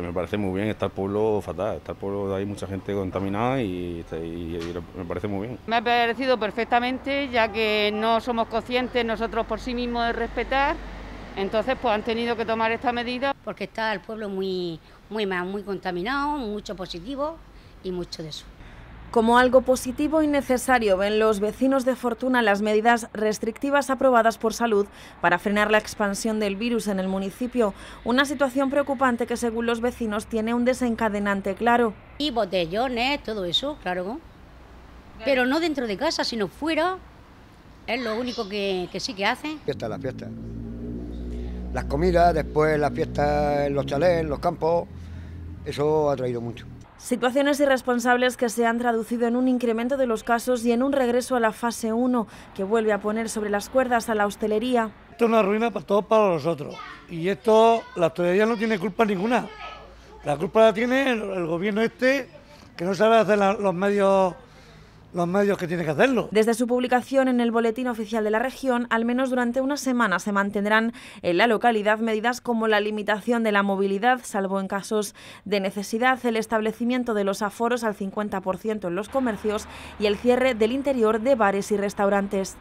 Me parece muy bien, está el pueblo fatal, está el pueblo, hay mucha gente contaminada este, y, me parece muy bien. Me ha parecido perfectamente, ya que no somos conscientes nosotros por sí mismos de respetar, entonces pues han tenido que tomar esta medida. Porque está el pueblo muy, muy mal, muy contaminado, mucho positivo y mucho de eso. Como algo positivo y necesario ven los vecinos de Fortuna las medidas restrictivas aprobadas por salud para frenar la expansión del virus en el municipio, una situación preocupante que según los vecinos tiene un desencadenante claro. Y botellones, todo eso, claro. Pero no dentro de casa, sino fuera. Es lo único que, sí que hacen. Fiesta, la fiesta. Las comidas, después las fiestas en los chalés, en los campos. Eso ha traído mucho. Situaciones irresponsables que se han traducido en un incremento de los casos y en un regreso a la fase 1, que vuelve a poner sobre las cuerdas a la hostelería. Esto es una ruina para todos para nosotros. Y esto, la hostelería no tiene culpa ninguna. La culpa la tiene el, gobierno este, que no sabe hacer los medios los medios que tiene que hacerlo. Desde su publicación en el Boletín Oficial de la Región, al menos durante una semana se mantendrán en la localidad medidas como la limitación de la movilidad, salvo en casos de necesidad, el establecimiento de los aforos al 50% en los comercios y el cierre del interior de bares y restaurantes.